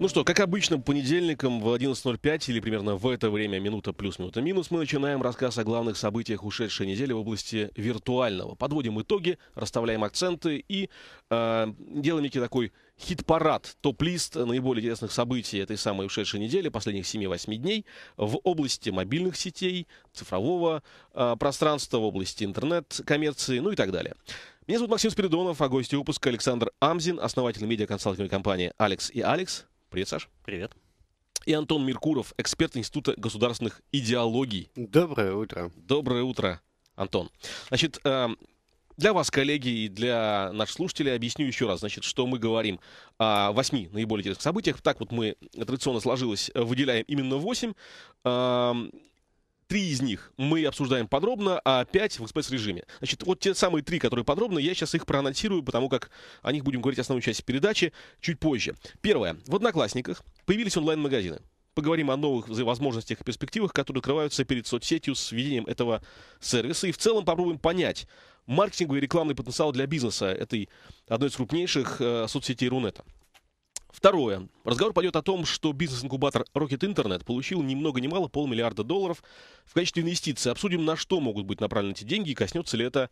Ну что, как обычно, понедельником в 11.05 или примерно в это время минута плюс, минута минус, мы начинаем рассказ о главных событиях ушедшей недели в области виртуального. Подводим итоги, расставляем акценты и э, делаем некий такой хит-парад, топ-лист наиболее интересных событий этой самой ушедшей недели, последних 7-8 дней, в области мобильных сетей, цифрового э, пространства, в области интернет-коммерции, ну и так далее. Меня зовут Максим Спиридонов, а гости выпуска Александр Амзин, основатель медиаконсалтинговой компании «Алекс и Алекс». Привет, Саш. Привет. И Антон Меркуров, эксперт Института государственных идеологий. Доброе утро. Доброе утро, Антон. Значит, э, для вас, коллеги, и для наших слушателей объясню еще раз, значит, что мы говорим о восьми наиболее интересных событиях. Так вот мы традиционно сложилось, выделяем именно восемь. Эм, Три из них мы обсуждаем подробно, а пять в экспресс-режиме. Значит, вот те самые три, которые подробно, я сейчас их проанонсирую, потому как о них будем говорить основной части передачи чуть позже. Первое. В «Одноклассниках» появились онлайн-магазины поговорим о новых возможностях и перспективах, которые открываются перед соцсетью с введением этого сервиса. И в целом попробуем понять маркетинговый и рекламный потенциал для бизнеса этой одной из крупнейших э, соцсетей Рунета. Второе. Разговор пойдет о том, что бизнес-инкубатор Rocket Internet получил ни много ни мало полмиллиарда долларов в качестве инвестиций. Обсудим, на что могут быть направлены эти деньги и коснется ли это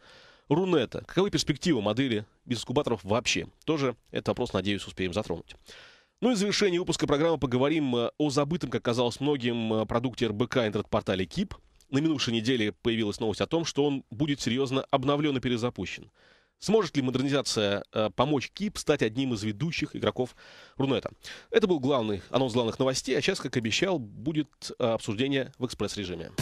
Рунета. Каковы перспективы модели бизнес-инкубаторов вообще? Тоже этот вопрос, надеюсь, успеем затронуть. Ну и в завершении выпуска программы поговорим э, о забытом, как казалось многим, э, продукте РБК интернет-портале КИП. На минувшей неделе появилась новость о том, что он будет серьезно обновлен и перезапущен. Сможет ли модернизация э, помочь КИП стать одним из ведущих игроков Рунета? Это был главный анонс главных новостей, а сейчас, как обещал, будет э, обсуждение в экспресс-режиме.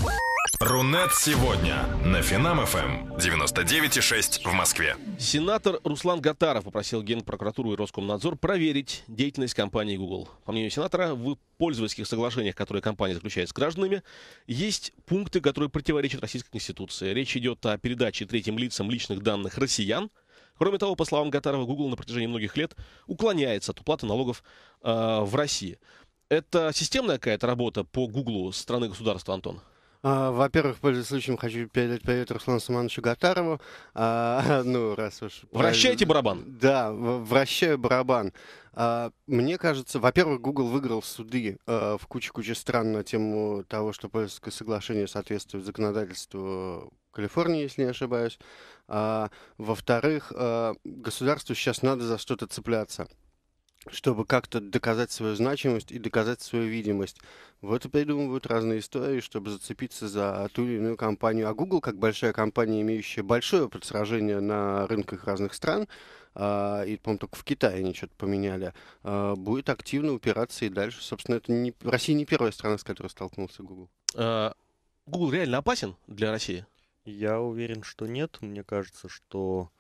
Рунет сегодня на Финам ФМ эм. 99,6 в Москве. Сенатор Руслан Гатаров попросил Генпрокуратуру и Роскомнадзор проверить деятельность компании Google. По мнению сенатора, в пользовательских соглашениях, которые компания заключает с гражданами, есть пункты, которые противоречат Российской Конституции. Речь идет о передаче третьим лицам личных данных россиян, Кроме того, по словам Гатарова, Google на протяжении многих лет уклоняется от уплаты налогов э, в России. Это системная какая-то работа по Google Гуглу страны государства, Антон? А, во-первых, пользуясь случаем, хочу передать привет Руслану Сумановичу Гатарову. А, ну, раз уж... Вращайте барабан. Да, вращаю барабан. А, мне кажется, во-первых, Google выиграл суды а, в куче-куче стран на тему того, что польское соглашение соответствует законодательству Калифорнии, если не ошибаюсь. Во-вторых, государству сейчас надо за что-то цепляться чтобы как-то доказать свою значимость и доказать свою видимость. Вот и придумывают разные истории, чтобы зацепиться за ту или иную компанию. А Google, как большая компания, имеющая большое опыт сражения на рынках разных стран, э, и, по-моему, только в Китае они что-то поменяли, э, будет активно упираться и дальше. Собственно, это не, Россия не первая страна, с которой столкнулся Google. А, Google реально опасен для России? Я уверен, что нет. Мне кажется, что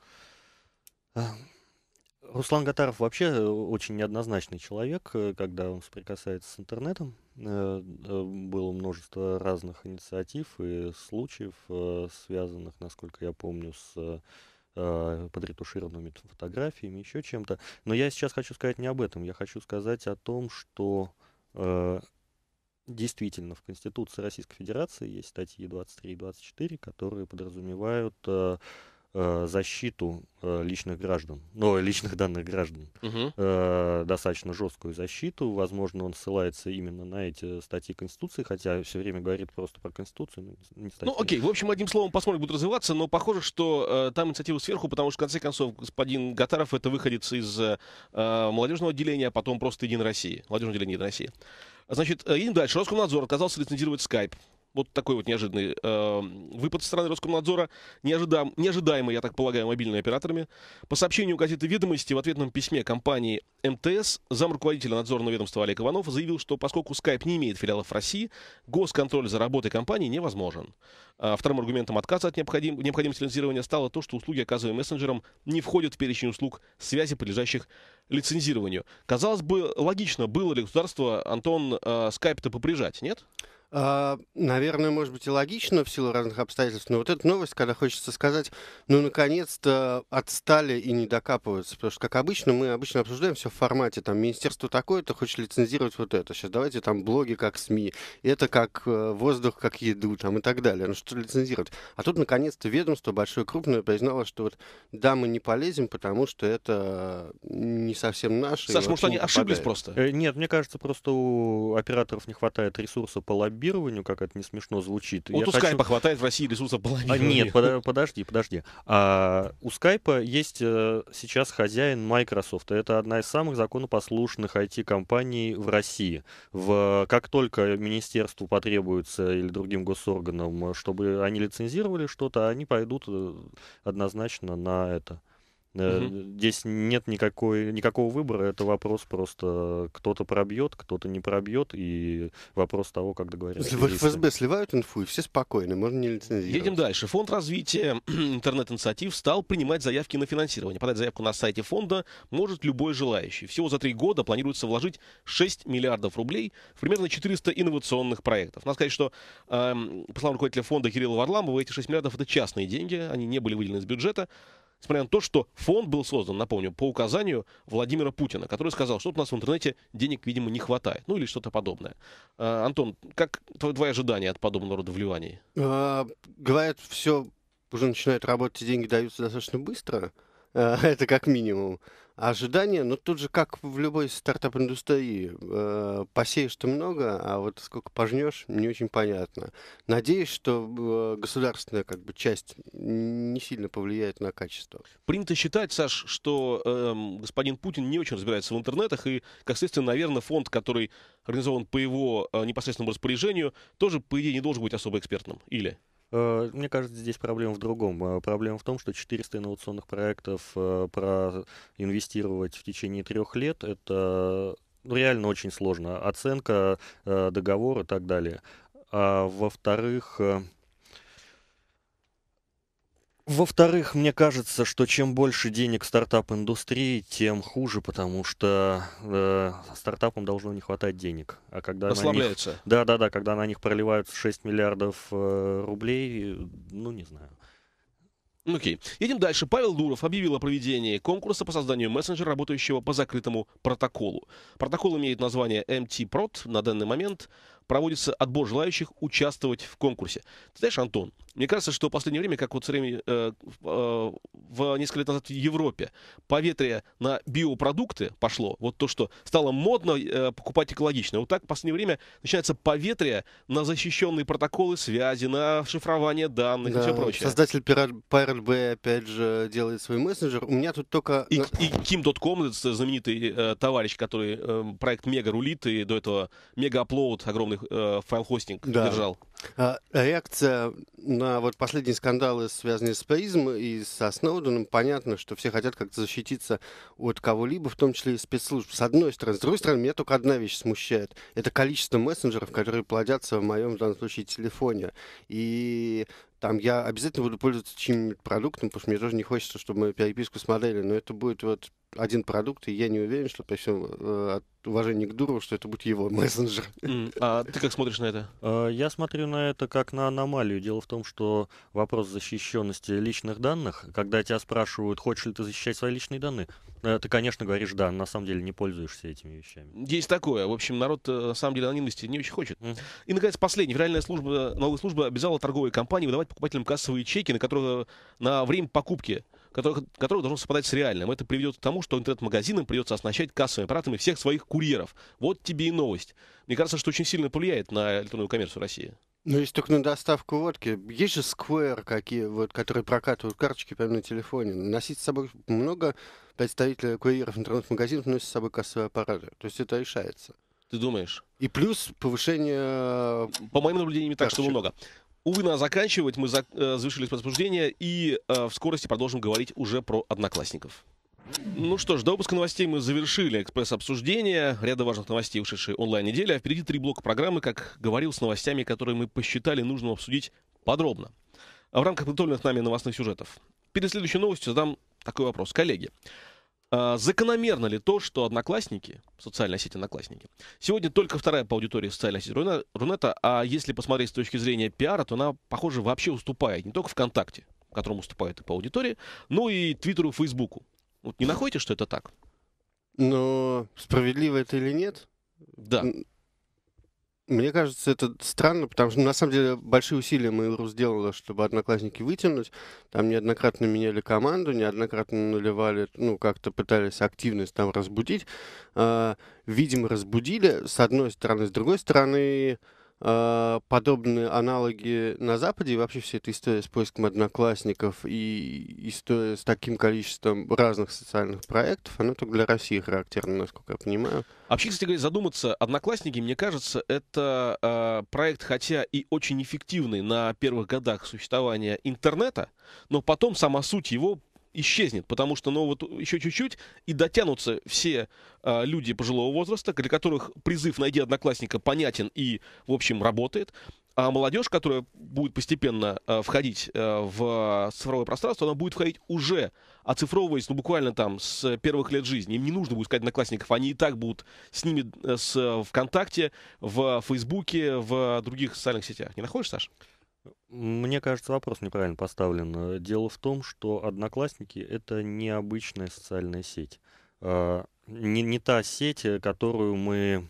Руслан Гатаров вообще э, очень неоднозначный человек, э, когда он соприкасается с интернетом. Э, было множество разных инициатив и случаев, связанных, насколько я помню, с подретушированными фотографиями, еще чем-то. Но я сейчас хочу сказать не об этом. Я хочу сказать о том, что действительно в Конституции Российской Федерации есть статьи 23 и 24, которые подразумевают Э, защиту э, личных граждан, ну, личных данных граждан, угу. э, достаточно жесткую защиту. Возможно, он ссылается именно на эти статьи Конституции, хотя все время говорит просто про Конституцию. Ну, ну, окей, в общем, одним словом, посмотрим, будет развиваться, но похоже, что э, там инициатива сверху, потому что, в конце концов, господин Гатаров это выходец из э, э, молодежного отделения, а потом просто Единой России, молодежного отделения Единой России. Значит, идем дальше. Роскомнадзор отказался лицензировать Skype. Вот такой вот неожиданный э, выпад со стороны Роскомнадзора, неожидаем, неожидаемый, я так полагаю, мобильными операторами. По сообщению газеты «Ведомости» в ответном письме компании МТС замруководителя надзорного ведомства Олег Иванов заявил, что поскольку Skype не имеет филиалов в России, госконтроль за работой компании невозможен. А вторым аргументом отказа от необходим, необходимости лицензирования стало то, что услуги, оказываемые мессенджером, не входят в перечень услуг связи, подлежащих лицензированию. Казалось бы, логично было ли государство, Антон, э, Skype-то поприжать, Нет. А, наверное, может быть и логично в силу разных обстоятельств, но вот эта новость, когда хочется сказать, ну, наконец-то отстали и не докапываются, потому что, как обычно, мы обычно обсуждаем все в формате, там, министерство такое-то хочет лицензировать вот это, сейчас давайте там блоги как СМИ, это как э, воздух, как еду, там, и так далее, ну, что лицензировать. А тут, наконец-то, ведомство большое, крупное признало, что вот, да, мы не полезем, потому что это не совсем наше. Саш, может, они попадает. ошиблись просто? Э, нет, мне кажется, просто у операторов не хватает ресурса по лобби лоббированию, как это не смешно звучит. Вот ну, я у хочу... Скайпа хватает в России ресурсов половины. А, нет, под, подожди, подожди. А, у Skype есть э, сейчас хозяин Microsoft. Это одна из самых законопослушных IT-компаний в России. В, как только министерству потребуется или другим госорганам, э, чтобы они лицензировали что-то, они пойдут э, однозначно на это. Угу. Здесь нет никакой, никакого выбора, это вопрос просто э, кто-то пробьет, кто-то не пробьет, и вопрос того, как договорятся. В ФСБ сливают инфу, и все спокойны, можно не лицензировать. Едем дальше. Фонд развития интернет-инициатив стал принимать заявки на финансирование. Подать заявку на сайте фонда может любой желающий. Всего за три года планируется вложить 6 миллиардов рублей в примерно 400 инновационных проектов. Надо сказать, что, э, по словам руководителя фонда Кирилла Варламова, эти 6 миллиардов — это частные деньги, они не были выделены из бюджета. Несмотря на то, что фонд был создан, напомню, по указанию Владимира Путина, который сказал, что у нас в интернете денег, видимо, не хватает. Ну или что-то подобное. А, Антон, как твои, твои ожидания от подобного рода вливаний? А, говорят, все уже начинает работать, деньги даются достаточно быстро. Это как минимум. А ожидания, ну тут же как в любой стартап-индустрии, э, посеешь-то много, а вот сколько пожнешь, не очень понятно. Надеюсь, что э, государственная как бы часть не сильно повлияет на качество. Принято считать, Саш, что э, господин Путин не очень разбирается в интернетах, и, как следствие, наверное, фонд, который организован по его э, непосредственному распоряжению, тоже, по идее, не должен быть особо экспертным. Или? Э, мне кажется, здесь проблема в другом. Э, проблема в том, что 400 инновационных проектов э, проинвестировать в течение трех лет – это ну, реально очень сложно. Оценка договора и так далее. А во-вторых, во-вторых, мне кажется, что чем больше денег стартап-индустрии, тем хуже, потому что э, стартапам должно не хватать денег. А когда Расслабляются. Них, да, да, да, когда на них проливают 6 миллиардов э, рублей, ну не знаю. Окей. Okay. Едем дальше. Павел Дуров объявил о проведении конкурса по созданию мессенджера, работающего по закрытому протоколу. Протокол имеет название MT-Prot. На данный момент проводится отбор желающих участвовать в конкурсе. Ты знаешь, Антон, мне кажется, что в последнее время, как вот все время э, э, в э, несколько лет назад в Европе поветрие на биопродукты пошло, вот то, что стало модно э, покупать экологично, вот так в последнее время начинается поветрие на защищенные протоколы связи, на шифрование данных да, и все прочее. Создатель Pirate Bay опять же делает свой мессенджер. У меня тут только... И, и Kim.com, знаменитый э, товарищ, который э, проект Мега рулит, и до этого Мега Upload, огромный определенный э, файл-хостинг да. держал. А, реакция на вот последние скандалы, связанные с Призм и со Сноуденом, понятно, что все хотят как-то защититься от кого-либо, в том числе и спецслужб. С одной стороны. С другой стороны, меня только одна вещь смущает. Это количество мессенджеров, которые плодятся в моем, в данном случае, телефоне. И там я обязательно буду пользоваться чьим-нибудь продуктом, потому что мне тоже не хочется, чтобы мою переписку смотрели но это будет вот один продукт, и я не уверен, что при всем э, от уважения к дуру что это будет его мессенджер. Mm. А ты как смотришь на это? Э, я смотрю на на это как на аномалию. Дело в том, что вопрос защищенности личных данных, когда тебя спрашивают, хочешь ли ты защищать свои личные данные, э, ты, конечно, говоришь да, на самом деле не пользуешься этими вещами. Есть такое. В общем, народ, э, на самом деле, анонимности не очень хочет. Mm. И, наконец, последний. Федеральная служба, налоговая служба обязала торговые компании выдавать покупателям кассовые чеки, на которые э, на время покупки который, который должен совпадать с реальным. Это приведет к тому, что интернет-магазинам придется оснащать кассовыми аппаратами всех своих курьеров. Вот тебе и новость. Мне кажется, что очень сильно повлияет на электронную коммерцию России. Ну, если только на доставку водки. Есть же Square, какие, вот, которые прокатывают карточки прямо на телефоне. Носить с собой много представителей курьеров интернет-магазинов носят с собой кассовые аппараты. То есть это решается. Ты думаешь? И плюс повышение... По моим наблюдениям, не так, чтобы много. Увы, надо а заканчивать. Мы за, э, завершили обсуждение и э, в скорости продолжим говорить уже про одноклассников. Ну что ж, до выпуска новостей мы завершили экспресс-обсуждение. Ряда важных новостей ушедшей онлайн-недели. А впереди три блока программы, как говорил, с новостями, которые мы посчитали нужным обсудить подробно. А в рамках подготовленных нами новостных сюжетов. Перед следующей новостью задам такой вопрос. Коллеги, а, закономерно ли то, что одноклассники, социальная сеть одноклассники, сегодня только вторая по аудитории социальная сеть Рунета, а если посмотреть с точки зрения пиара, то она, похоже, вообще уступает не только ВКонтакте, которому уступает и по аудитории, но и Твиттеру Фейсбуку. Вот не находите, что это так? Но справедливо это или нет? Да. Мне кажется, это странно, потому что ну, на самом деле большие усилия Mail.ru сделала, чтобы одноклассники вытянуть. Там неоднократно меняли команду, неоднократно наливали, ну, как-то пытались активность там разбудить. А, видимо, разбудили, с одной стороны. С другой стороны, а, подобные аналоги на Западе и вообще вся эта история с поиском одноклассников и история с таким количеством разных социальных проектов, она только для России характерна, насколько я понимаю. Вообще, кстати говоря, задуматься, одноклассники, мне кажется, это э, проект, хотя и очень эффективный на первых годах существования интернета, но потом сама суть его исчезнет, потому что, ну, вот еще чуть-чуть, и дотянутся все э, люди пожилого возраста, для которых призыв «Найди одноклассника» понятен и, в общем, работает, а молодежь, которая будет постепенно э, входить э, в цифровое пространство, она будет входить уже, оцифровываясь, ну, буквально там с первых лет жизни. Им не нужно будет искать одноклассников, они и так будут с ними э, с, э, ВКонтакте, в Фейсбуке, в других социальных сетях. Не находишь, Саша? Мне кажется, вопрос неправильно поставлен. Дело в том, что Одноклассники — это необычная социальная сеть. А, не, не та сеть, э, которую мы...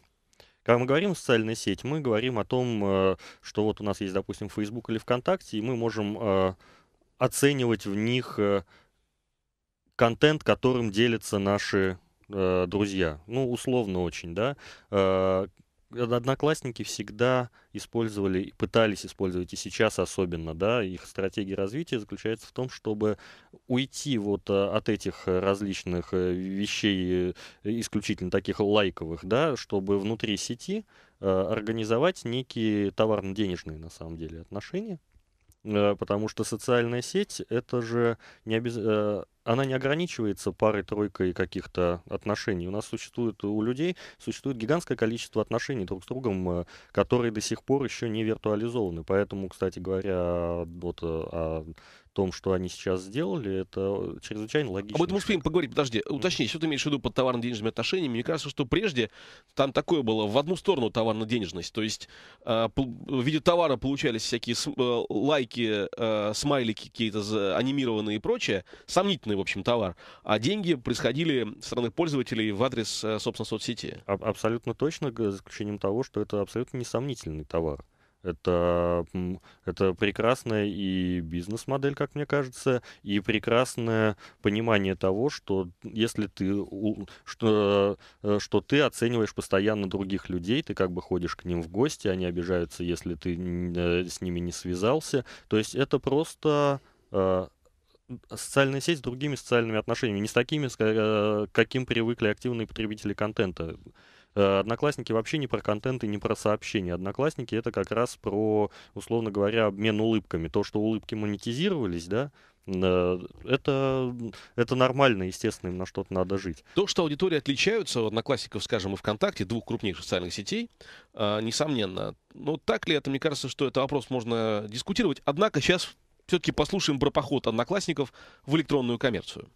Когда мы говорим «социальная сеть», мы говорим о том, э, что вот у нас есть, допустим, Facebook или ВКонтакте, и мы можем э, оценивать в них контент, которым делятся наши друзья. Ну, условно очень, да. А, одноклассники всегда использовали, пытались использовать и сейчас особенно, да, их стратегия развития заключается в том, чтобы уйти вот а, от этих различных э, вещей, э, исключительно таких лайковых, да, чтобы внутри сети э, организовать некие товарно-денежные, на самом деле, отношения, Э, потому что социальная сеть, это же не обез... Э, она не ограничивается парой-тройкой каких-то отношений. У нас существует, у людей существует гигантское количество отношений друг с другом, э, которые до сих пор еще не виртуализованы. Поэтому, кстати говоря, вот о а том, что они сейчас сделали, это чрезвычайно логично. Об этом успеем поговорить. Подожди, уточни, что ты имеешь в виду под товарно-денежными отношениями? Мне кажется, что прежде там такое было в одну сторону товарно-денежность. То есть э, в виде товара получались всякие э, лайки, э, смайлики какие-то анимированные и прочее. Сомнительный, в общем, товар. А деньги происходили со стороны пользователей в адрес, э, собственно, соцсети. А абсолютно точно, за исключением того, что это абсолютно несомнительный товар. Это, это прекрасная и бизнес-модель, как мне кажется, и прекрасное понимание того, что если ты, что, э, что ты оцениваешь постоянно других людей, ты как бы ходишь к ним в гости, они обижаются, если ты э, с ними не связался. То есть это просто э, социальная сеть с другими социальными отношениями, не с такими, с каким привыкли активные потребители контента. Э, одноклассники вообще не про контент и не про сообщения. Одноклассники это как раз про, условно говоря, обмен улыбками. То, что улыбки монетизировались, да, э, это, это нормально, естественно, им на что-то надо жить. То, что аудитории отличаются у одноклассников, скажем, и ВКонтакте, двух крупнейших социальных сетей, э, несомненно. Но ну, так ли это, мне кажется, что это вопрос можно дискутировать. Однако сейчас все-таки послушаем про поход одноклассников в электронную коммерцию.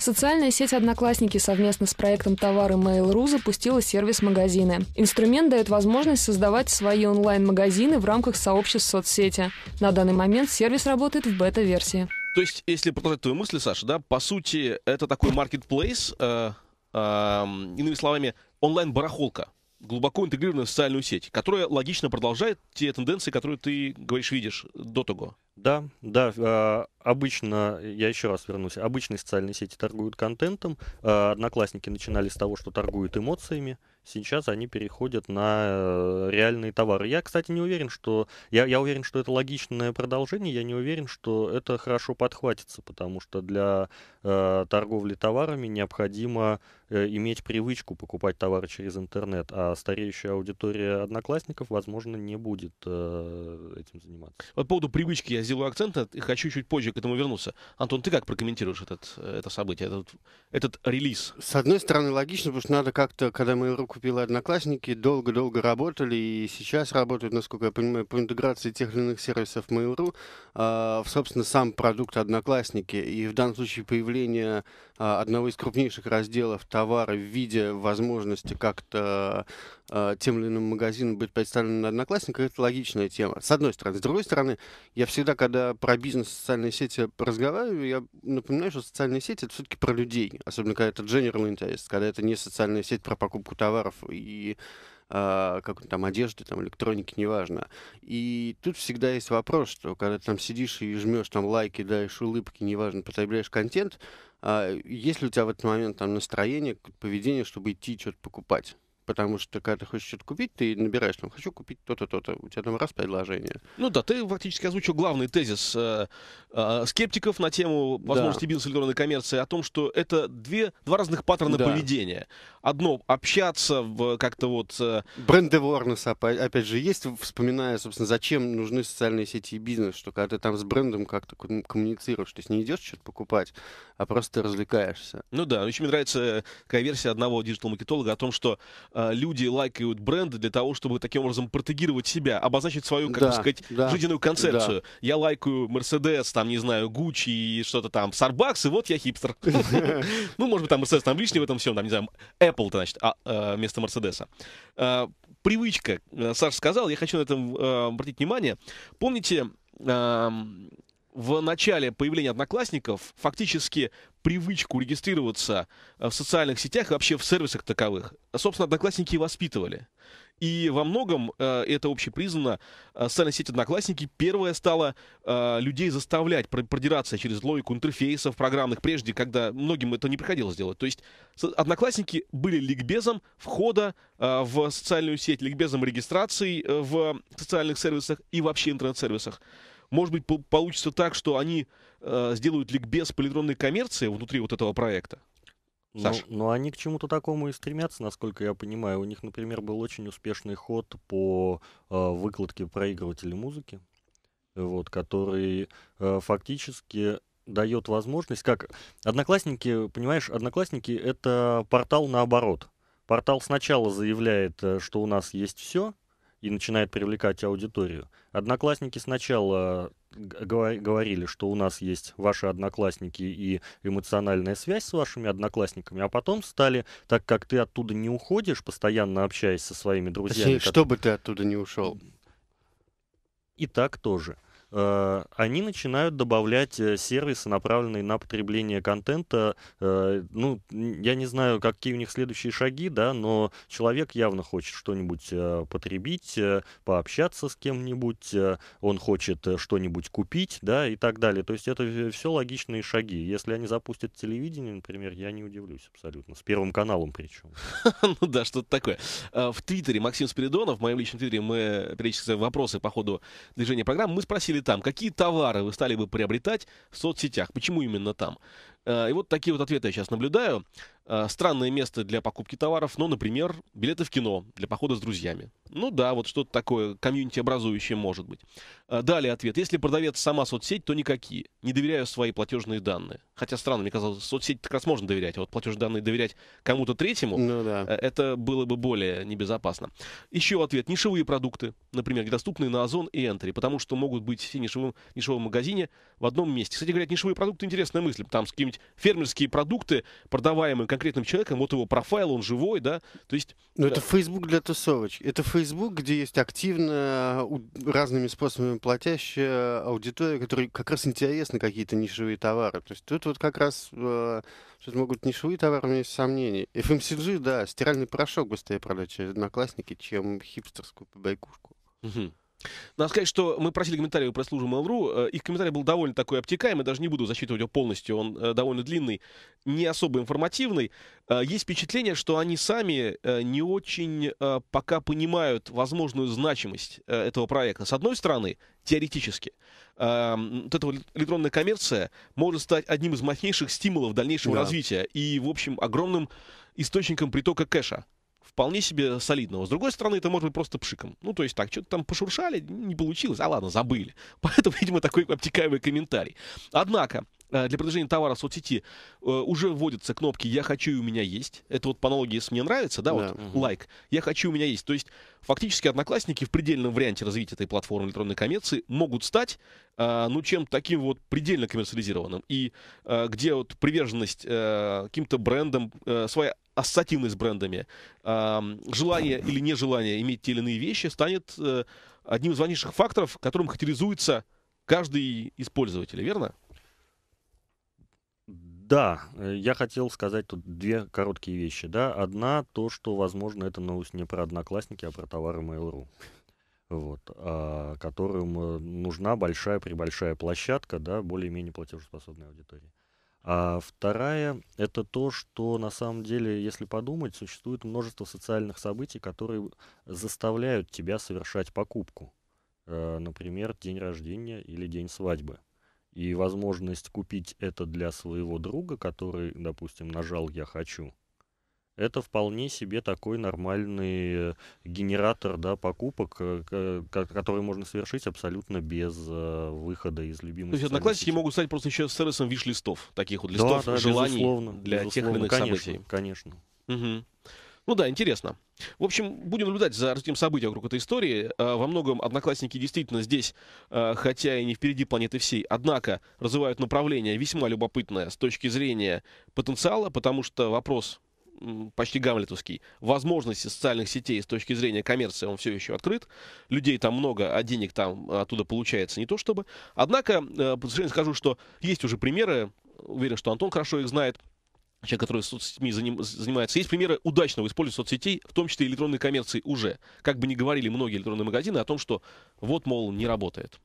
Социальная сеть «Одноклассники» совместно с проектом «Товары Mail.ru» запустила сервис «Магазины». Инструмент дает возможность создавать свои онлайн-магазины в рамках сообществ соцсети. На данный момент сервис работает в бета-версии. То есть, если продолжать твою мысль, Саша, да, по сути, это такой маркетплейс, э, э, иными словами, онлайн-барахолка, глубоко интегрированная в социальную сеть, которая логично продолжает те тенденции, которые ты, говоришь, видишь до того. Да, да, а, обычно, э, я еще раз вернусь, обычные социальные сети торгуют контентом, а, одноклассники начинали с того, что торгуют эмоциями, сейчас они переходят на э, реальные товары. Я, кстати, не уверен, что... Я, я уверен, что это логичное продолжение, я не уверен, что это хорошо подхватится, потому что для э, торговли товарами необходимо э, иметь привычку покупать товары через интернет, а стареющая аудитория одноклассников, возможно, не будет э, этим заниматься. По поводу привычки я сделаю акцент и а хочу чуть позже к этому вернуться. Антон, ты как прокомментируешь этот, это событие, этот, этот релиз? С одной стороны, логично, потому что надо как-то, когда Mail.ru купила Одноклассники, долго-долго работали и сейчас работают, насколько я понимаю, по интеграции тех или иных сервисов Mail.ru а, в, собственно, сам продукт Одноклассники. И в данном случае появление а, одного из крупнейших разделов товара в виде возможности как-то Э, тем или иным магазинам быть представлены на Одноклассниках, это логичная тема. С одной стороны. С другой стороны, я всегда, когда про бизнес и социальные сети разговариваю, я напоминаю, что социальные сети — это все-таки про людей. Особенно, когда это general interest, когда это не социальная сеть про покупку товаров и а, как там одежды, там электроники, неважно. И тут всегда есть вопрос, что когда ты там сидишь и жмешь там лайки, даешь улыбки, неважно, потребляешь контент, а, есть ли у тебя в этот момент там настроение, поведение, чтобы идти что-то покупать? потому что когда ты хочешь что-то купить, ты набираешь там «хочу купить то-то, то-то», у тебя там раз предложение. Ну да, ты фактически озвучил главный тезис э, э, скептиков на тему возможности да. бизнеса электронной коммерции о том, что это две, два разных паттерна да. поведения. Одно — общаться как-то вот... Э... бренды опять же, есть, вспоминая, собственно, зачем нужны социальные сети и бизнес, что когда ты там с брендом как-то коммуницируешь, то есть не идешь что-то покупать, а просто развлекаешься. Ну да, еще мне нравится такая э, версия одного диджитал-маркетолога о том, что э, Э, люди лайкают бренды для того, чтобы таким образом протегировать себя, обозначить свою, как да, сказать, да, жизненную концепцию. Да. Я лайкаю Мерседес, там, не знаю, Gucci и что-то там, Сарбакс и вот я хипстер. Ну, может быть, там Мерседес там лишний в этом всем, там, не знаю, Apple, то значит, а, э, вместо Мерседеса. Э, привычка, Саша сказал, я хочу на этом обратить внимание. Помните, эм, в начале появления одноклассников фактически привычку регистрироваться э, в социальных сетях и вообще в сервисах таковых, собственно, одноклассники и воспитывали. И во многом э, это общепризнано, э, социальная сеть «Одноклассники» первая стала людей заставлять продираться через логику интерфейсов программных, прежде, когда многим это не приходилось делать. То есть «Одноклассники» были ликбезом входа в социальную сеть, ликбезом регистрации в социальных сервисах и вообще интернет-сервисах. Может быть, получится так, что они э, сделают ликбез по электронной коммерции внутри вот этого проекта? Ну, Саша. Но, ну, но они к чему-то такому и стремятся, насколько я понимаю. У них, например, был очень успешный ход по э, выкладке проигрывателя музыки, вот, который э, фактически дает возможность, как одноклассники, понимаешь, одноклассники это портал наоборот. Портал сначала заявляет, э, что у нас есть все, и начинает привлекать аудиторию. Одноклассники сначала говорили, что у нас есть ваши одноклассники и эмоциональная связь с вашими одноклассниками, а потом стали, так как ты оттуда не уходишь, постоянно общаясь со своими друзьями. Точнее, как... чтобы ты оттуда не ушел. И так тоже. Э, они начинают добавлять э, сервисы, направленные на потребление контента. Э, ну, я не знаю, какие у них следующие шаги, да, но человек явно хочет что-нибудь потребить, пообщаться с кем-нибудь, он хочет что-нибудь купить, да, и так далее. То есть это все логичные шаги. Если они запустят телевидение, например, я не удивлюсь абсолютно. С Первым каналом причем. Ну да, что-то такое. А, в Твиттере Максим Спиридонов, в моем личном Твиттере мы периодически вопросы по ходу движения программы, мы спросили были там? Какие товары вы стали бы приобретать в соцсетях? Почему именно там? Э, и вот такие вот ответы я сейчас наблюдаю. Э, странное место для покупки товаров, но, ну, например, билеты в кино для похода с друзьями. Ну да, вот что-то такое комьюнити образующее может быть. Э, далее ответ. Если продавец сама соцсеть, то никакие. Не доверяю свои платежные данные. Хотя странно, мне казалось, соцсеть как раз можно доверять, а вот платежные данные доверять кому-то третьему, ну, да. Э, это было бы более небезопасно. Еще ответ. Нишевые продукты, например, доступные на Озон и Entry, потому что могут быть все нишевым, нишевом магазине в одном месте. Кстати говоря, нишевые продукты — интересная мысль. Там какие-нибудь фермерские продукты, продаваемые конкретным человеком, вот его профайл, он живой, да, то есть... Ну, да. это э, Facebook для тусовочек. Это Facebook, где есть активно разными способами платящая аудитория, которой как раз интересны какие-то нишевые товары. То есть тут вот как раз что-то э, могут нишевые товары, у меня есть сомнения. FMCG, да, стиральный порошок быстрее продать через Одноклассники, чем хипстерскую побайкушку. Угу. Надо сказать, что мы просили комментарии у пресс-службы э, Их комментарий был довольно такой обтекаемый, даже не буду зачитывать его полностью. Он э, довольно длинный, не особо информативный. Э, есть впечатление, что они сами не очень пока понимают возможную значимость этого проекта. С одной стороны, теоретически, вот эта электронная коммерция может стать одним из мощнейших стимулов дальнейшего да. развития и, в общем, огромным источником притока кэша вполне себе солидного. С другой стороны, это может быть просто пшиком. Ну, то есть так, что-то там пошуршали, не получилось, а ладно, забыли. Поэтому, видимо, такой обтекаемый комментарий. Однако, Э, для продвижения товара в соцсети э, уже вводятся кнопки «Я хочу и у меня есть». Это вот по аналогии с «Мне нравится», да, вот да. лайк. «Я хочу и у меня есть». То есть фактически одноклассники в предельном варианте развития этой платформы электронной коммерции могут стать, э, ну, чем таким вот предельно коммерциализированным. И где вот приверженность каким-то брендам, своя ассоциативность с брендами, желание или нежелание иметь те или иные вещи станет одним из важнейших факторов, которым характеризуется каждый из пользователей, верно? Да, э, я хотел сказать тут две короткие вещи. Да? Одна, то, что, возможно, это новость не про одноклассники, а про товары Mail.ru. Вот, а, которым э, нужна большая-пребольшая площадка, да, более-менее платежеспособной аудитории. А вторая — это то, что на самом деле, если подумать, существует множество социальных событий, которые заставляют тебя совершать покупку. Э, например, день рождения или день свадьбы и возможность купить это для своего друга, который, допустим, нажал «я хочу», это вполне себе такой нормальный генератор да, покупок, э, который можно совершить абсолютно без э, выхода из любимой То есть одноклассники могут стать просто еще сервисом виш-листов, таких вот листов да, да, желаний безусловно, для безусловно, тех или иных конечно, событий. Конечно. Угу. Ну да, интересно. В общем, будем наблюдать за развитием событий вокруг этой истории. Э, во многом одноклассники действительно здесь, э, хотя и не впереди планеты всей, однако развивают направление весьма любопытное с точки зрения потенциала, потому что вопрос почти гамлетовский, возможности социальных сетей с точки зрения коммерции, он все еще открыт. Людей там много, а денег там оттуда получается не то чтобы. Однако, по э, скажу, что есть уже примеры, уверен, что Антон хорошо их знает, человек, который соцсетями заним, занимается. Есть примеры удачного использования соцсетей, в том числе электронной коммерции уже. Как бы ни говорили многие электронные магазины о том, что вот, мол, не работает.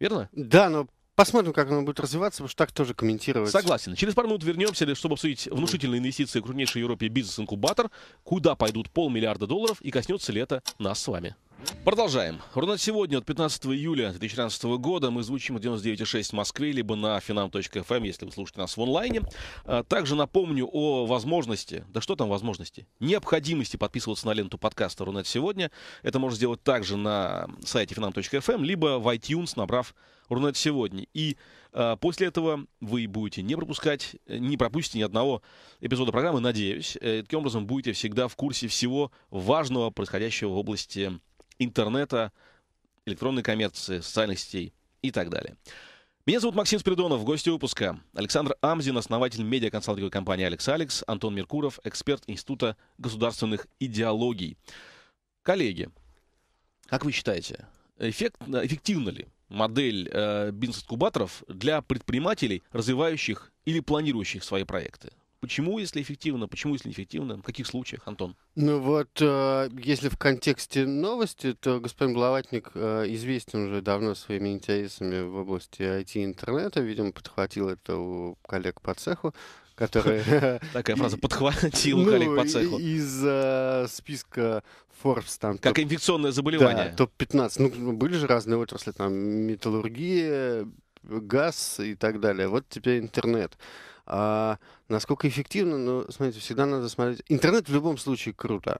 Верно? Да, но Посмотрим, как оно будет развиваться, потому что так тоже комментировать. Согласен. Через пару минут вернемся, чтобы обсудить внушительные инвестиции в крупнейшей Европе бизнес-инкубатор, куда пойдут полмиллиарда долларов и коснется ли это нас с вами. Продолжаем. Рунет сегодня, от 15 июля 2013 года, мы звучим 99.6 в Москве, либо на finam.fm, эм, если вы слушаете нас в онлайне. А, также напомню о возможности, да что там возможности, необходимости подписываться на ленту подкаста «Рунет сегодня». Это можно сделать также на сайте finam.fm, эм, либо в iTunes, набрав «Рунет сегодня». И а, После этого вы будете не пропускать, не пропустите ни одного эпизода программы, надеюсь. Э, таким образом, будете всегда в курсе всего важного, происходящего в области интернета, электронной коммерции, социальных сетей и так далее. Меня зовут Максим Спиридонов, гость выпуска. Александр Амзин, основатель медиаконсалтинговой компании «Алекс Алекс», Антон Меркуров, эксперт Института государственных идеологий. Коллеги, как вы считаете, эффект, эффективна ли модель э, бизнес-инкубаторов для предпринимателей, развивающих или планирующих свои проекты? Почему, если эффективно, почему, если неэффективно, в каких случаях, Антон? Ну вот, э, если в контексте новости, то господин Блаватник э, известен уже давно своими интересами в области IT интернета, видимо, подхватил это у коллег по цеху, которые... Такая фраза подхватил ну, коллег по цеху. Из э, списка Forbes там... Как инфекционное заболевание. Да, топ-15. Ну, были же разные отрасли, там, металлургия, газ и так далее. Вот теперь интернет. А насколько эффективно, ну, смотрите, всегда надо смотреть. Интернет в любом случае круто.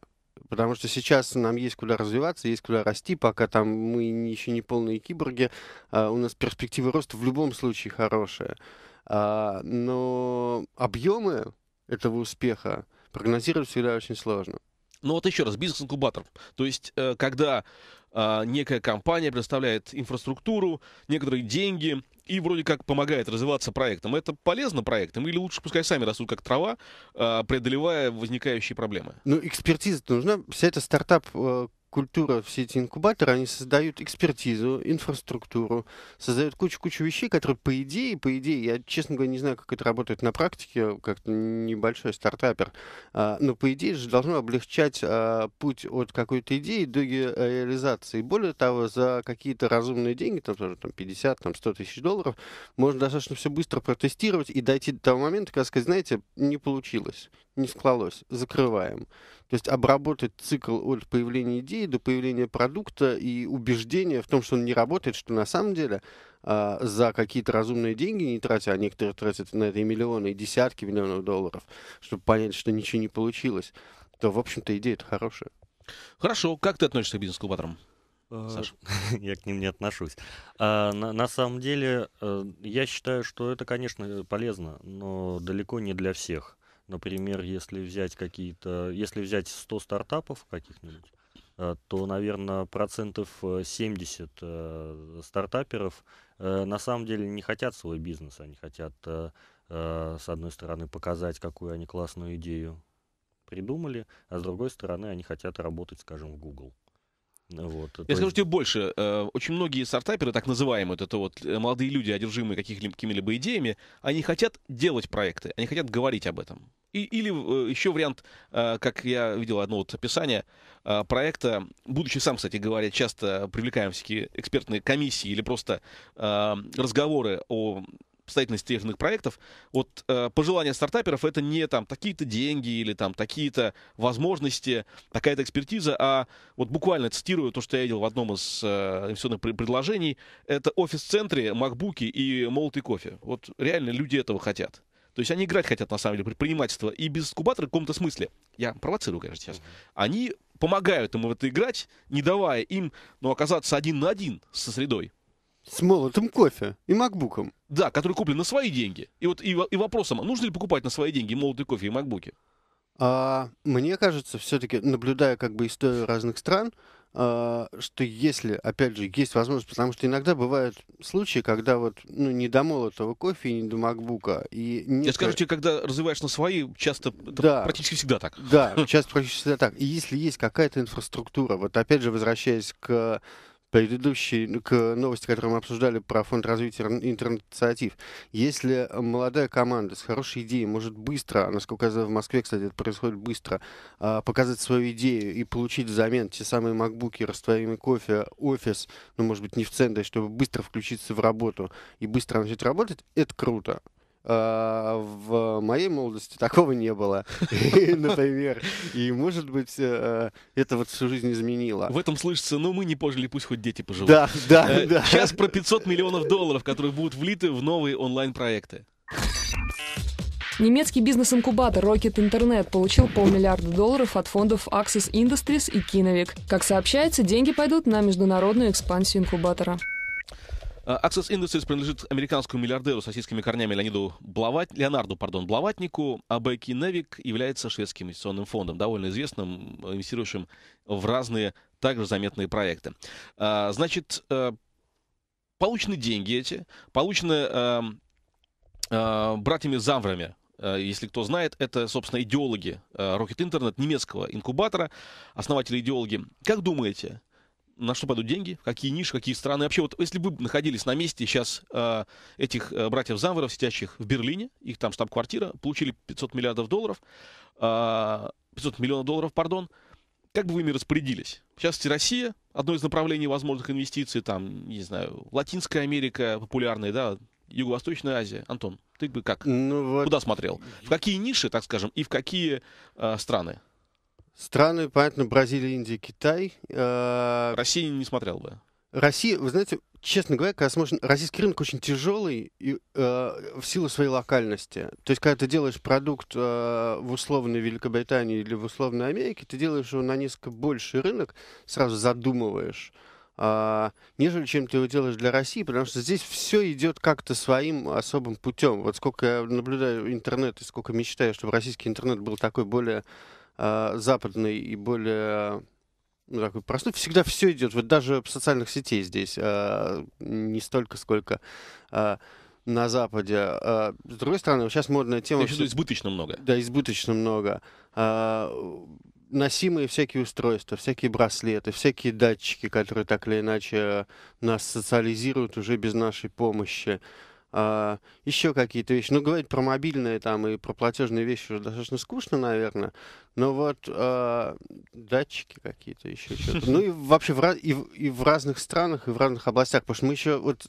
Потому что сейчас нам есть куда развиваться, есть куда расти, пока там мы еще не полные киборги, а у нас перспективы роста в любом случае хорошие. А, но объемы этого успеха прогнозировать всегда очень сложно. Ну вот еще раз, бизнес-инкубатор. То есть, э, когда а, некая компания предоставляет инфраструктуру, некоторые деньги и вроде как помогает развиваться проектам. Это полезно проектам или лучше пускай сами растут как трава, а, преодолевая возникающие проблемы? Ну, экспертиза нужна. Вся эта стартап э, культура, все эти инкубаторы, они создают экспертизу, инфраструктуру, создают кучу-кучу вещей, которые, по идее, по идее, я, честно говоря, не знаю, как это работает на практике, как небольшой стартапер, а, но, по идее, же должно облегчать а, путь от какой-то идеи до ее реализации. Более того, за какие-то разумные деньги, там, тоже, там 50, там, 100 тысяч долларов, можно достаточно все быстро протестировать и дойти до того момента, когда сказать, знаете, не получилось, не склалось, закрываем. То есть обработать цикл от появления идеи до появления продукта и убеждения в том, что он не работает, что на самом деле э, за какие-то разумные деньги не тратят, а некоторые тратят на это и миллионы, и десятки миллионов долларов, чтобы понять, что ничего не получилось, то, в общем-то, идея-то хорошая. Хорошо. Как ты относишься к бизнес-клубаторам? А, Саша. я к ним не отношусь. А, на, на самом деле, э, я считаю, что это, конечно, полезно, но далеко не для всех. Например, если взять какие-то, если взять 100 стартапов каких-нибудь, э, то, наверное, процентов 70 э, э, стартаперов на самом деле не хотят свой бизнес, они хотят, с одной стороны, показать, какую они классную идею придумали, а с другой стороны, они хотят работать, скажем, в Google. Вот, Я есть... скажу тебе больше. Э, очень многие стартаперы, так называемые, это вот э, молодые люди, одержимые какими-либо идеями, они хотят делать проекты, они хотят говорить об этом. И, или э, еще вариант, как я видел одно вот описание проекта, будучи сам, кстати говоря, часто привлекаем всякие экспертные комиссии или просто разговоры о обстоятельность тех иных проектов, вот э, пожелания стартаперов это не там такие-то деньги или там такие-то возможности, такая-то экспертиза, а вот буквально цитирую то, что я видел в одном из э, инвестиционных предложений, это офис-центре, макбуки и молотый кофе. Вот реально люди этого хотят. То есть они играть хотят, на самом деле, предпринимательство. И без инкубатора в каком-то смысле, я провоцирую, конечно, сейчас, они помогают ему в это играть, не давая им ну, оказаться один на один со средой. С молотым кофе и макбуком. Да, который куплен на свои деньги. И вот и, и вопросом, а нужно ли покупать на свои деньги молотый кофе и макбуки? А, мне кажется, все-таки, наблюдая как бы историю разных стран, а, что если, опять же, есть возможность, потому что иногда бывают случаи, когда вот ну, не до молотого кофе и не до макбука. И не... Я скажу тебе, когда развиваешь на свои, часто да, практически всегда так. Да, часто практически всегда так. И если есть какая-то инфраструктура, вот опять же, возвращаясь к предыдущей, ну, к новости, которую мы обсуждали про фонд развития интернет-инициатив. Если э, молодая команда с хорошей идеей может быстро, насколько я знаю, в Москве, кстати, это происходит быстро, а, показать свою идею и получить взамен те самые макбуки, растворимый кофе, офис, ну, может быть, не в центре, чтобы быстро включиться в работу и быстро начать работать, это круто. А, в моей молодости такого не было, например. И, может быть, э, это вот всю жизнь изменило. В этом слышится, ну, мы не пожили, пусть хоть дети поживут. Да, да, э, да. Сейчас про 500 миллионов долларов, которые будут влиты в новые онлайн-проекты. Немецкий бизнес-инкубатор Rocket Internet получил полмиллиарда долларов от фондов Access Industries и Kinovik. Как сообщается, деньги пойдут на международную экспансию инкубатора. Э, Access Industries принадлежит американскому миллиардеру с российскими корнями Леониду Блават... Леонарду пардон, Блаватнику, а Бекки Невик является шведским инвестиционным фондом, довольно известным, инвестирующим в разные также заметные проекты. Э, значит, э, получены деньги эти, получены братьями Замврами, если кто знает, это, собственно, идеологи Rocket Internet, немецкого инкубатора, основатели идеологи. Как думаете, на что пойдут деньги, какие ниши, какие страны. Вообще, вот если бы находились на месте сейчас э, этих э, братьев Замворов, сидящих в Берлине, их там штаб-квартира, получили 500 миллиардов долларов, э, 500 миллионов долларов, пардон, как бы вы ими распорядились? Сейчас Россия, одно из направлений возможных инвестиций, там, не знаю, Латинская Америка популярная, да, Юго-Восточная Азия. Антон, ты бы как? Ну, вот... Куда смотрел? В какие ниши, так скажем, и в какие э, страны? Страны, понятно, Бразилия, Индия, Китай. А, Россия не смотрел бы. Россия, вы знаете, честно говоря, когда смотришь, российский рынок очень тяжелый и, э, в силу своей локальности. То есть, когда ты делаешь продукт э, в условной Великобритании или в условной Америке, ты делаешь его на несколько больший рынок, сразу задумываешь, э, нежели чем ты его делаешь для России, потому что здесь все идет как-то своим особым путем. Вот сколько я наблюдаю интернет и сколько мечтаю, чтобы российский интернет был такой более а, западный и более ну, такой простой, всегда все идет. Вот даже в социальных сетей здесь а, не столько, сколько а, на Западе. с другой стороны, сейчас модная тема... Я избыточно много. Да, избыточно много. носимые всякие устройства, всякие браслеты, всякие датчики, которые так или иначе нас социализируют уже без нашей помощи. Э, а, еще какие-то вещи. Ну, говорить про мобильные там и про платежные вещи уже достаточно скучно, наверное. Но вот а, датчики какие-то еще что-то. Ну и вообще в, и, и в разных странах, и в разных областях. Потому что мы еще вот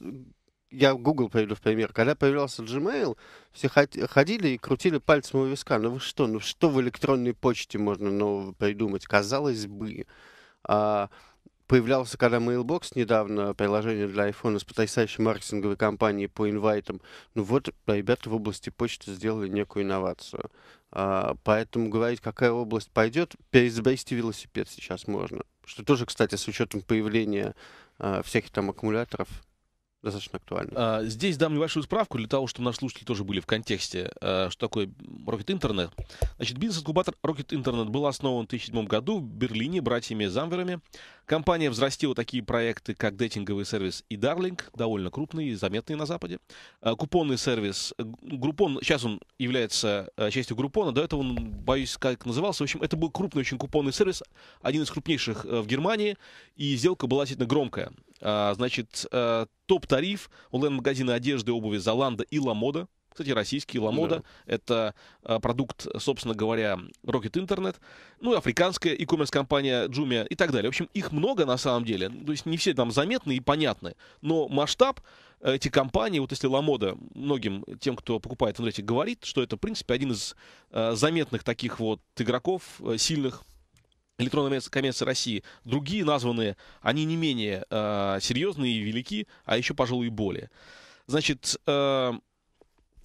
я Google приведу в пример. Когда появлялся Gmail, все ходили и крутили пальцем у виска. Ну вы что? Ну что в электронной почте можно нового придумать? Казалось бы. А, появлялся, когда Mailbox недавно, приложение для iPhone с потрясающей маркетинговой кампанией по инвайтам. Ну вот э, ребята в области почты сделали некую инновацию. А, поэтому говорить, какая область пойдет, переизобрести велосипед сейчас можно. Что тоже, кстати, с учетом появления а, всяких там аккумуляторов, достаточно актуально. А, здесь дам небольшую справку для того, чтобы наши слушатели тоже были в контексте, а, что такое Rocket Internet. Значит, бизнес-инкубатор Rocket Internet был основан в 2007 году в Берлине братьями Замверами, Компания взрастила такие проекты, как дейтинговый сервис и Darling, довольно крупные и заметные на Западе. А, купонный сервис, Группон, э, сейчас он является э, частью Группона, до этого он, боюсь, как назывался. В общем, это был крупный очень купонный сервис, один из крупнейших э, в Германии, и сделка была действительно громкая. А, значит, топ-тариф онлайн-магазины одежды, обуви Золанда и Ламода кстати, российский ну Ламода. Да. Это а, продукт, собственно говоря, Rocket Internet. Ну и африканская e-commerce компания Jumia и так далее. В общем, их много на самом деле. То есть не все там заметны и понятны. Но масштаб э, эти компании, вот если Ламода многим тем, кто покупает в интернете, говорит, что это, в принципе, один из э, заметных таких вот игроков э, сильных электронной коммерции России. Другие названные, они не менее э, серьезные и велики, а еще, пожалуй, и более. Значит, э,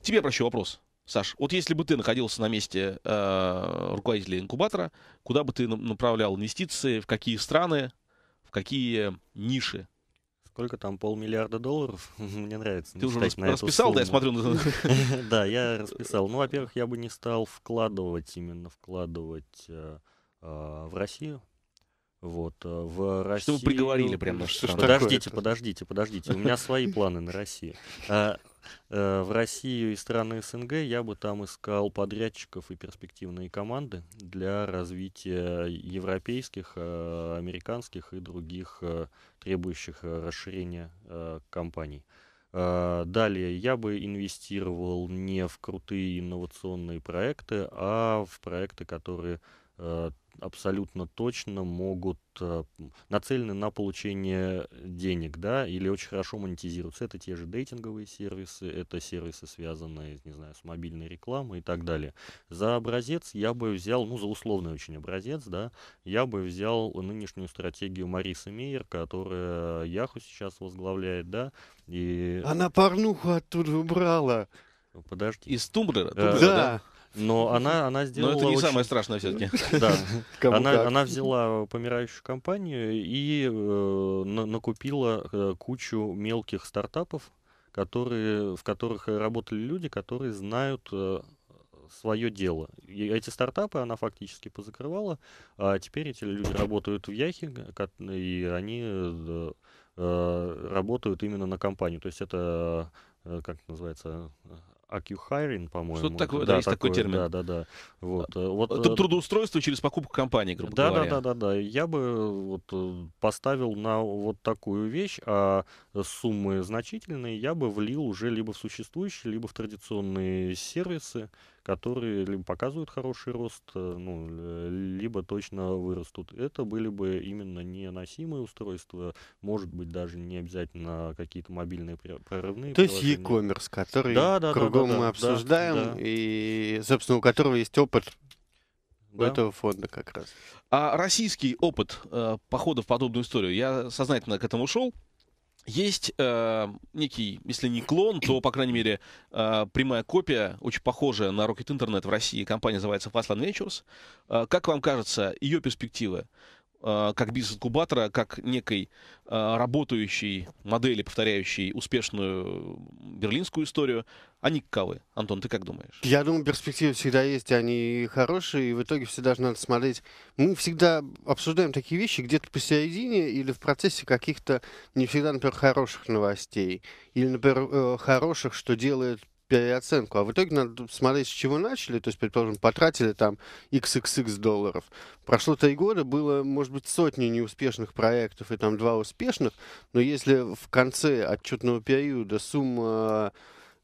тебе прощу вопрос, Саш. Вот если бы ты находился на месте э, руководителя инкубатора, куда бы ты направлял инвестиции, в какие страны, в какие ниши? Сколько там, полмиллиарда долларов? Мне нравится. Ты уже расп- расписал, да, я смотрю. Да, я расписал. Ну, во-первых, я бы не стал вкладывать, именно вкладывать э, э, в Россию, вот, э, в Россию... Что вы приговорили прямо? Подождите, подождите, подождите. У меня свои планы на Россию. А, э, в Россию и страны СНГ, я бы там искал подрядчиков и перспективные команды для развития европейских, э, американских и других э, требующих э, расширения э, компаний. Э, далее, я бы инвестировал не в крутые инновационные проекты, а в проекты, которые э, абсолютно точно могут э, нацелены на получение денег, да, или очень хорошо монетизируются. Это те же дейтинговые сервисы, это сервисы, связанные, не знаю, с мобильной рекламой и так далее. За образец я бы взял, ну, за условный очень образец, да, я бы взял нынешнюю стратегию Марисы Мейер, которая Яху сейчас возглавляет, да, и... Она порнуху оттуда убрала. Подожди. Из Тумблера? Э, да. да. да. Но она, она сделала... Но это не очень... самое страшное все-таки. Да. Она, она взяла помирающую компанию и э, на, накупила э, кучу мелких стартапов, которые, в которых работали люди, которые знают э, свое дело. И эти стартапы она фактически позакрывала, а теперь эти люди работают в Яхе, и они э, э, работают именно на компанию. То есть это, э, как называется, Акьюхайрин, по-моему. Что-то такое, да, да есть такой термин. Да, да, да. Вот, а, вот, это э, трудоустройство через покупку компании, грубо да, говоря. Да, да, да, да. Я бы вот э, поставил на вот такую вещь, а суммы значительные я бы влил уже либо в существующие, либо в традиционные сервисы, которые либо показывают хороший рост, э, ну, либо точно вырастут. Это были бы именно неносимые устройства, может быть, даже не обязательно какие-то мобильные прорывные. То есть e-commerce, который да, да, кругом да, да, мы обсуждаем, да, да. и, собственно, у которого есть опыт да. этого фонда как раз. А российский опыт э, похода в подобную историю, я сознательно к этому шел, есть э, некий, если не клон, то, по крайней мере, э, прямая копия, очень похожая на Rocket Internet в России. Компания называется Fastland Ventures. Э, как вам кажется, ее перспективы? А, как бизнес-инкубатора, как некой а, работающей модели, повторяющей успешную берлинскую историю, они каковы? Антон, ты как думаешь? Я думаю, перспективы всегда есть, они хорошие, и в итоге всегда же надо смотреть. Мы всегда обсуждаем такие вещи где-то посередине или в процессе каких-то не всегда, например, хороших новостей. Или, например, э, хороших, что делает переоценку, а в итоге надо смотреть, с чего начали, то есть, предположим, потратили там XXX долларов. Прошло три года, было, может быть, сотни неуспешных проектов и там два успешных, но если в конце отчетного периода сумма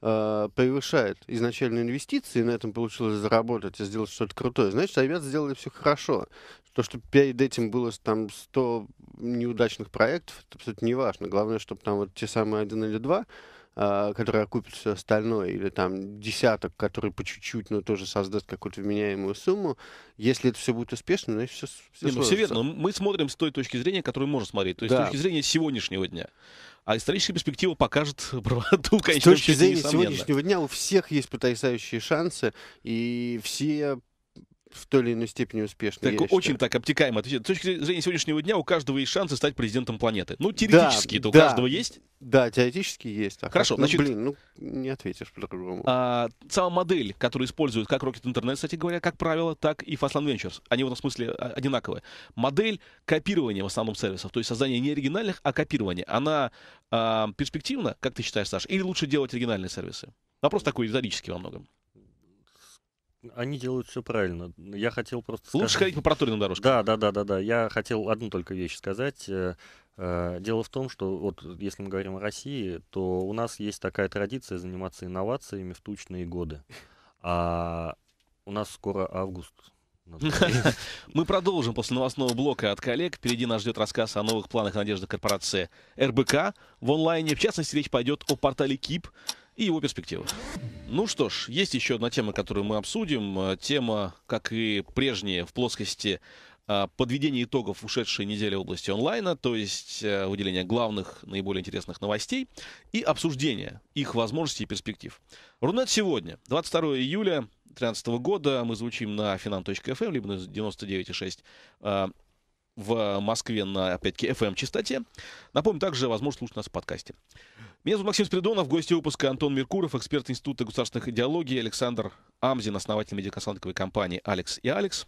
а, превышает изначальные инвестиции, и на этом получилось заработать и сделать что-то крутое, значит, ребята сделали все хорошо. То, что перед этим было там 100 неудачных проектов, это абсолютно не важно. Главное, чтобы там вот те самые один или два а, который окупит остальное, или там десяток, который по чуть-чуть, но тоже создаст какую-то вменяемую сумму, если это все будет успешно, значит все, все, Не, ну, все верно. Мы смотрим с той точки зрения, которую можно смотреть, то есть да. с точки зрения сегодняшнего дня. А историческая перспектива покажет правоту, конечно. С точки зрения сегодняшнего дня у всех есть потрясающие шансы, и все в той или иной степени успешно. Так, очень считаю. так обтекаемо. С точки зрения сегодняшнего дня у каждого есть шансы стать президентом планеты. Ну, теоретически, да, то да, у каждого есть? Да, теоретически есть. А Хорошо, как, ну, значит... Ну, блин, ну, не ответишь по-другому. А, сама модель, которую используют как Rocket Internet, кстати говоря, как правило, так и Fastland Ventures. Они в этом смысле а, одинаковые. Модель копирования в основном сервисов, то есть создание не оригинальных, а копирования. Она а, перспективна, как ты считаешь, Саша? Или лучше делать оригинальные сервисы? Вопрос такой риторический во многом они делают все правильно. Я хотел просто Лучше сказать... ходить по проторенным дорожкам. Да, да, да, да, да. Я хотел одну только вещь сказать. Э, э, дело в том, что вот если мы говорим о России, то у нас есть такая традиция заниматься инновациями в тучные годы. А у нас скоро август. Мы продолжим после новостного блока от коллег. Впереди нас ждет рассказ о новых планах надежды корпорации РБК в онлайне. В частности, речь пойдет о портале КИП, и его перспективы. Ну что ж, есть еще одна тема, которую мы обсудим. Э, тема, как и прежние, в плоскости э, подведения итогов ушедшей недели в области онлайна, то есть э, выделение главных, наиболее интересных новостей и обсуждение их возможностей и перспектив. Рунет сегодня, 22 июля 2013 года, мы звучим на finan.fm, эм, либо на 99.6 в э, Москве на, опять-таки, FM-частоте. Напомню, также возможно слушать нас в подкасте. Меня зовут Максим Спиридонов, гость выпуска Антон Меркуров, эксперт Института государственных идеологий, Александр Амзин, основатель медиаконсалтинговой компании «Алекс и Алекс».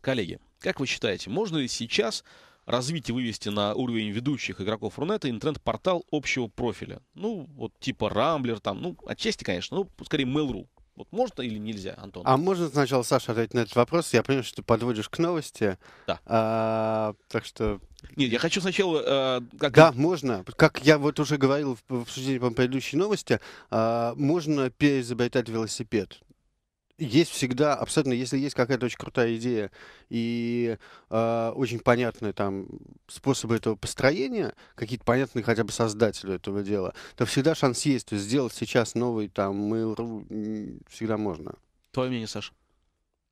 Коллеги, как вы считаете, можно ли сейчас развить и вывести на уровень ведущих игроков Рунета интернет-портал общего профиля? Ну, вот типа Рамблер там, ну, отчасти, конечно, ну, скорее Mail.ru. Вот можно или нельзя, Антон? А можно сначала, Саша, ответить на этот вопрос? Я понимаю, что ты подводишь к новости. Да. А, так что... Нет, я хочу сначала... Э, как... Да, можно. Как я вот уже говорил в обсуждении по предыдущей новости, э, можно переизобретать велосипед есть всегда, абсолютно, если есть какая-то очень крутая идея и э, очень понятные там способы этого построения, какие-то понятные хотя бы создателю этого дела, то всегда шанс есть. То есть сделать сейчас новый там Mail.ru всегда можно. Твое мнение, Саша?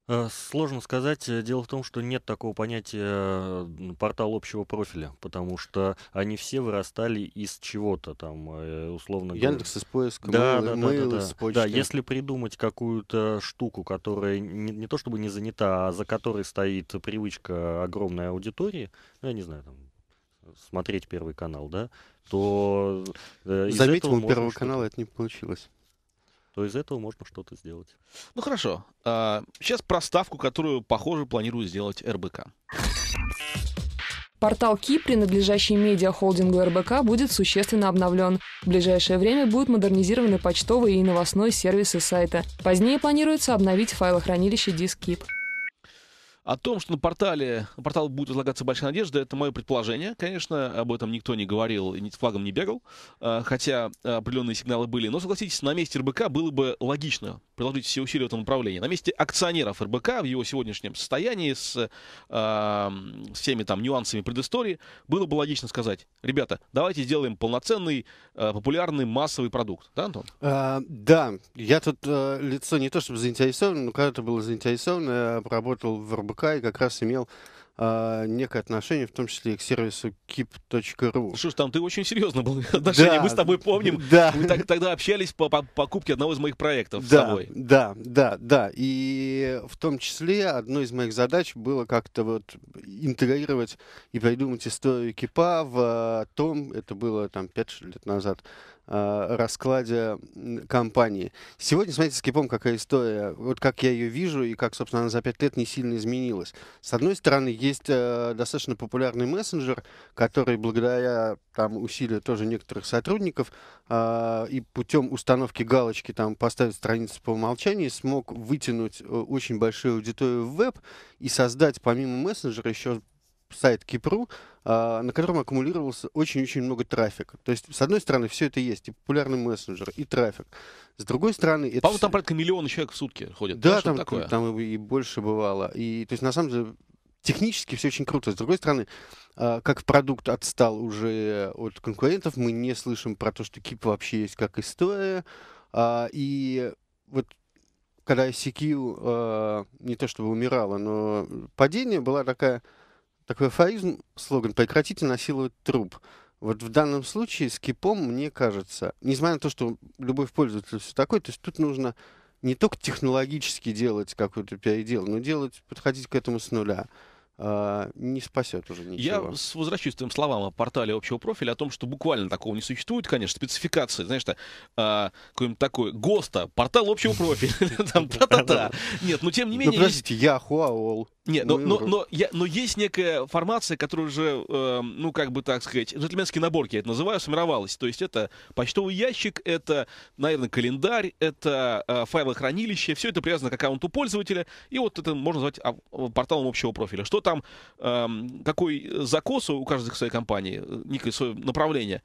Э, сложно сказать. Э, дело в том, что нет такого понятия э, портал общего профиля, потому что они все вырастали из чего-то там, условно говоря. Яндекс из поиска, да, mail, да, mail да, да, да. да, если придумать какую-то штуку, которая не, не то чтобы не занята, а за которой стоит привычка огромной аудитории, ну, я не знаю, там, смотреть первый канал, да, то... Э, Заметил, у первого канала это не получилось то из этого можно что-то сделать. Ну хорошо. Сейчас а, про ставку, которую, похоже, планирует сделать РБК. Портал Ки, принадлежащий медиахолдингу РБК, будет существенно обновлен. В ближайшее время будут модернизированы почтовые и новостной сервисы сайта. Позднее планируется обновить файлохранилище Дискип. О том, что на портале, на портал будет возлагаться большая надежда, это мое предположение. Конечно, об этом никто не говорил и с флагом не бегал, э, хотя э, определенные сигналы были. Но, согласитесь, на месте РБК было бы логично приложить все усилия в этом направлении. На месте акционеров РБК в его сегодняшнем состоянии с э, всеми там нюансами предыстории было бы логично сказать, ребята, давайте сделаем полноценный, э, популярный, массовый продукт. Да, Антон? А, да, я тут э, лицо не то чтобы заинтересован, но когда-то было заинтересовано, я работал в РБК Курка и как раз имел э, некое отношение, в том числе и к сервису Keep.ru. Что ж там ты очень серьезно был отношение, да, мы с тобой помним. Да. Мы так, тогда общались по, по покупке одного из моих проектов да, с тобой. Да, да, да. И в том числе одной из моих задач было как-то вот интегрировать и придумать историю кипа в а, том, это было там 5 лет назад, Э, раскладе компании. Сегодня, смотрите, с Кипом какая история. Вот как я ее вижу и как, собственно, она за пять лет не сильно изменилась. С одной стороны, есть э, достаточно популярный мессенджер, который благодаря там усилию тоже некоторых сотрудников э, и путем установки галочки там поставить страницу по умолчанию смог вытянуть э, очень большую аудиторию в веб и создать помимо мессенджера еще сайт Кипру, а, на котором аккумулировался очень-очень много трафика. То есть, с одной стороны, все это есть, и популярный мессенджер, и трафик. С другой стороны... По-моему, там порядка миллиона человек в сутки ходят. Да, там, такое? там и больше бывало. И, то есть, на самом деле, технически все очень круто. С другой стороны, а, как продукт отстал уже от конкурентов, мы не слышим про то, что Кип вообще есть как история. А, и вот когда ICQ не то чтобы умирала, но падение было такая такой афоризм, слоган «прекратите насиловать труп». Вот в данном случае с кипом, мне кажется, несмотря на то, что любовь пользователя все такое, то есть тут нужно не только технологически делать какой-то передел, но делать, подходить к этому с нуля а, не спасет уже ничего. Я с, возвращаюсь словам о портале общего профиля, о том, что буквально такого не существует, конечно, спецификации, знаешь, что, а, какой-нибудь такой ГОСТа, портал общего профиля, там та-та-та. Нет, но тем не ну, менее... Ну, подождите, Яхуаол. Нет, ну но, но, но, я, но есть некая формация, которая уже, э, ну, как бы так сказать, джентльменские наборки, я это называю, сформировалась. То есть это почтовый ящик, это, наверное, календарь, это э, файлохранилище, все это привязано к аккаунту пользователя, и вот это можно назвать а, порталом общего профиля. Что там, э, какой закос у каждой своей компании, э, некое свое направление,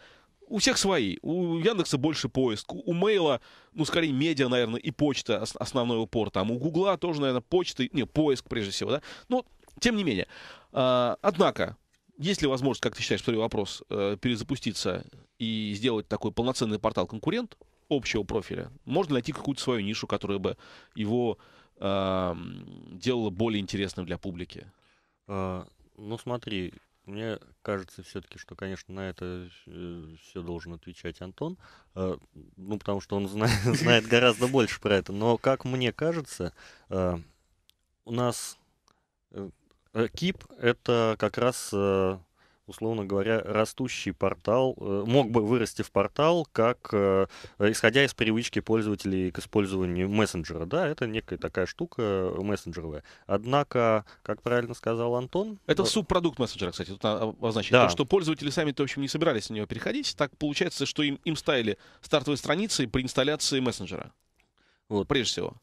у всех свои. У Яндекса больше поиск, у Мейла, ну, скорее, медиа, наверное, и почта основной упор. Там у Гугла тоже, наверное, почта, не, поиск прежде всего, да. Но, тем не менее. А, однако, есть ли возможность, как ты считаешь, второй вопрос, э, перезапуститься и сделать такой полноценный портал-конкурент общего профиля? Можно найти какую-то свою нишу, которая бы его э, делала более интересным для публики? А, ну, смотри, мне кажется все-таки, что, конечно, на это э, все должен отвечать Антон, а, ну, потому что он знает, знает гораздо больше про это. Но, как мне кажется, а, у нас э, э, КИП — это как раз условно говоря, растущий портал, э, мог бы вырасти в портал, как э, исходя из привычки пользователей к использованию мессенджера. Да, это некая такая штука мессенджеровая. Однако, как правильно сказал Антон... Это э, субпродукт мессенджера, кстати, тут обозначить. Да. То, что пользователи сами-то, в общем, не собирались на него переходить, так получается, что им, им ставили стартовые страницы при инсталляции мессенджера. Вот. Прежде всего.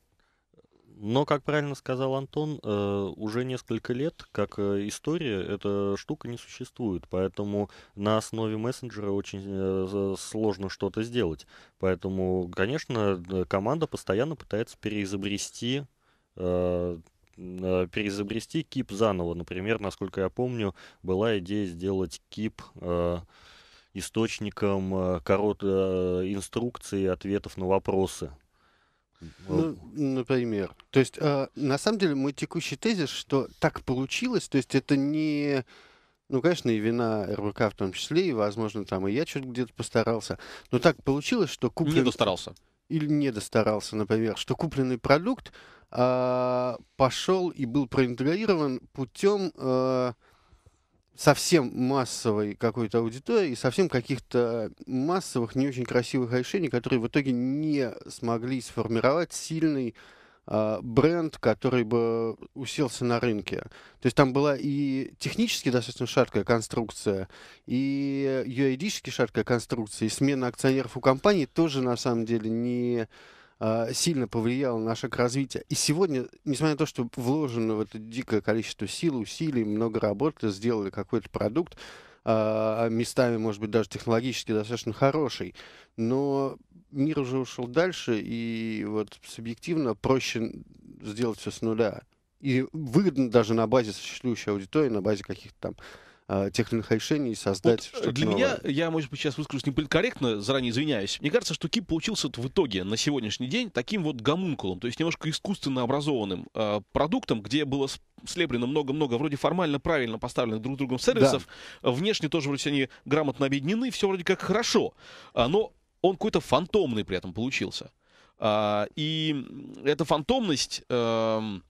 Но, как правильно сказал Антон, э, уже несколько лет, как э, история, эта штука не существует. Поэтому на основе мессенджера очень э, сложно что-то сделать. Поэтому, конечно, команда постоянно пытается переизобрести переизобрести кип заново. Например, насколько я помню, была идея сделать кип источником корот, инструкций ответов на вопросы ну, например. То есть, э, на самом деле, мой текущий тезис, что так получилось, то есть это не... Ну, конечно, и вина РБК в том числе, и, возможно, там и я что-то где-то постарался. Но так получилось, что куплен... Не достарался. Или не достарался, например, что купленный продукт э, пошел и был проинтегрирован путем... Э, совсем массовой какой-то аудитории, совсем каких-то массовых, не очень красивых решений, которые в итоге не смогли сформировать сильный э, бренд, который бы уселся на рынке. То есть там была и технически достаточно шаткая конструкция, и юридически шаткая конструкция, и смена акционеров у компании тоже на самом деле не а, сильно повлияло на шаг развития. И сегодня, несмотря на то, что вложено в это дикое количество сил, усилий, много работы, сделали какой-то продукт, а, местами, может быть, даже технологически достаточно хороший, но мир уже ушел дальше, и вот субъективно проще сделать все с нуля. И выгодно даже на базе существующей аудитории, на базе каких-то там а, тех или иных решений и создать вот э, что-то Для новое. меня, я, может быть, сейчас выскажусь неполиткорректно, заранее извиняюсь, мне кажется, что Кип получился в итоге на сегодняшний день таким вот гомункулом, то есть немножко искусственно образованным э, продуктом, где было слеплено много-много вроде формально правильно поставленных друг другом сервисов, да. внешне тоже вроде они грамотно объединены, все вроде как хорошо, а, но он какой-то фантомный при этом получился. И эта фантомность, эм,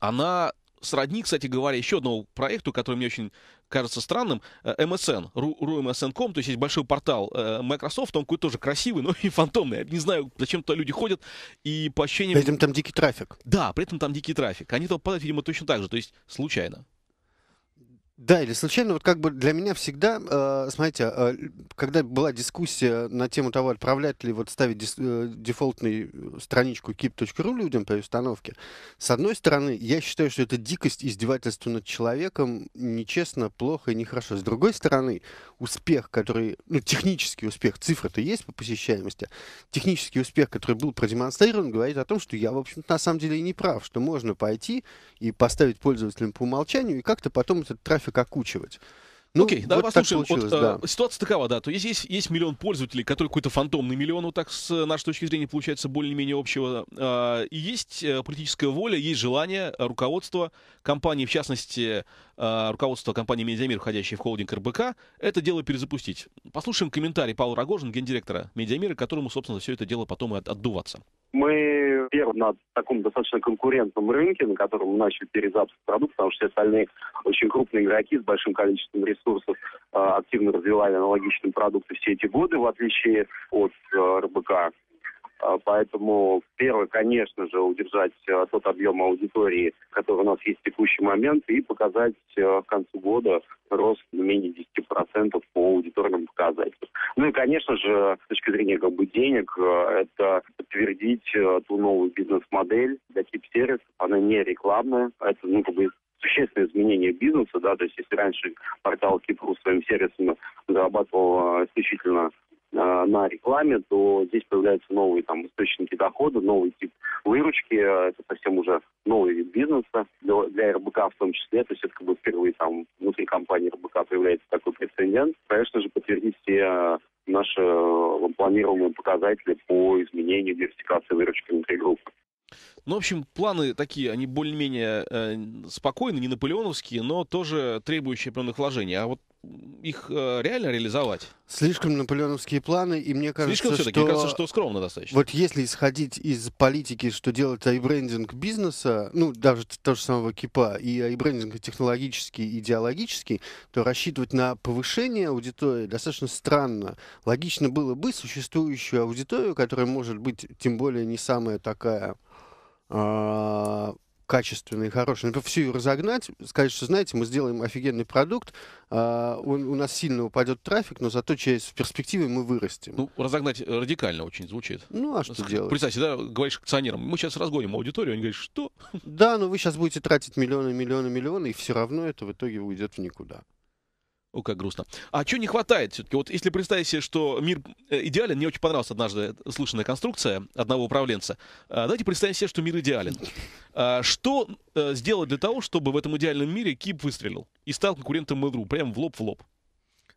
она сродни, кстати говоря, еще одному проекту, который мне очень кажется странным, MSN, э, ruMSN.com, то есть есть большой портал э, Microsoft, он какой-то тоже красивый, но и фантомный. Я не знаю, зачем туда люди ходят, и по ощущениям... При этом там дикий трафик. Да, при этом там дикий трафик. Они туда падают, видимо, точно так же, то есть случайно. Да, или случайно, вот как бы для меня всегда, э, смотрите, э, когда была дискуссия на тему того, отправлять ли вот ставить дис, э, дефолтную э, страничку keep.ru людям при установке, с одной стороны, я считаю, что это дикость, издевательство над человеком, нечестно, плохо и нехорошо. С другой стороны, успех, который, ну, технический успех, цифры то есть по посещаемости, технический успех, который был продемонстрирован, говорит о том, что я, в общем-то, на самом деле и не прав, что можно пойти и поставить пользователям по умолчанию, и как-то потом этот трафик трафик окучивать. Ну, Окей, okay, вот так послушаем. Вот, э, да. А, ситуация такова, да. То есть есть, есть миллион пользователей, который какой-то фантомный миллион, вот так с нашей точки зрения, получается более-менее общего. А, и есть э, политическая воля, есть желание руководства компании, в частности, Э, руководство компании «Медиамир», входящей в холдинг РБК, это дело перезапустить. Послушаем комментарий Павла Рогожин, гендиректора «Медиамира», которому, собственно, все это дело потом и от, отдуваться. Мы первым на таком достаточно конкурентном рынке, на котором мы начали перезапуск продукта, потому что все остальные очень крупные игроки с большим количеством ресурсов э, активно развивали аналогичные продукты все эти годы, в отличие от э, РБК. А, поэтому первое, конечно же, удержать э, тот объем аудитории, который у нас есть в текущий момент, и показать э, к концу года рост менее 10% по аудиторным показателям. Ну и, конечно же, с точки зрения как бы, денег, э, это подтвердить ту новую бизнес-модель для тип-сервис. Она не рекламная, это ну, как бы существенное изменение бизнеса, да, то есть если раньше портал Кипру своим сервисом зарабатывал исключительно Э, на рекламе, то здесь появляются новые там источники дохода, новый тип выручки, э, это совсем уже новый вид бизнеса для, РБК в том числе, то есть это как бы впервые там внутри компании РБК появляется такой прецедент. Конечно же, подтвердить все э, наши планируемые показатели по изменению диверсификации выручки внутри группы. Ну, в общем, планы такие, они более-менее э, спокойны, не наполеоновские, но тоже требующие определенных вложений. А вот их э, реально реализовать? Слишком наполеоновские планы, и мне кажется, Слишком что... мне кажется, что скромно достаточно. Вот если исходить из политики, что делает айбрендинг бизнеса, ну, даже то же самого КИПа, и айбрендинг технологический, идеологический, то рассчитывать на повышение аудитории достаточно странно. Логично было бы существующую аудиторию, которая может быть, тем более, не самая такая а, качественный, хороший, например, всю ее разогнать, сказать, что, знаете, мы сделаем офигенный продукт, а, он, у нас сильно упадет трафик, но зато через перспективы мы вырастем. Ну, разогнать э, радикально очень звучит. Ну, а что С- делать? Представь, всегда говоришь акционерам, мы сейчас разгоним аудиторию, они говорят, что? Да, но вы сейчас будете тратить миллионы, миллионы, миллионы, и все равно это в итоге уйдет в никуда. О, как грустно. А чего не хватает все-таки? Вот если представить себе, что мир э, идеален, мне очень понравилась однажды слышанная конструкция одного управленца. А, давайте представим себе, что мир идеален. А, что э, сделать для того, чтобы в этом идеальном мире Кип выстрелил и стал конкурентом Mail.ru прямо в лоб в лоб?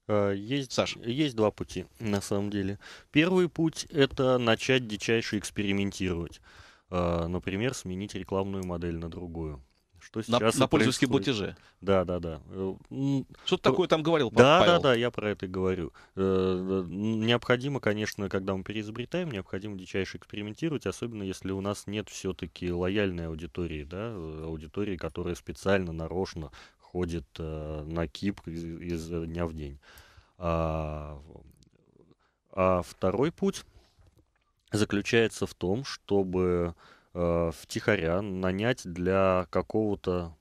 Э, есть, Саша. есть два пути, на самом деле. Первый путь — это начать дичайше экспериментировать. Например, сменить рекламную модель на другую что сейчас на, на пользовательские платежи. Да, да, да. Что-то такое там говорил Да, Павел. да, да, я про это и говорю. Э, э, необходимо, конечно, когда мы переизобретаем, необходимо дичайше экспериментировать, особенно если у нас нет все-таки лояльной аудитории, да, э, аудитории, которая специально, нарочно ходит на КИП из, дня в день. А, а второй путь заключается в том, чтобы э, втихаря нанять для какого-то,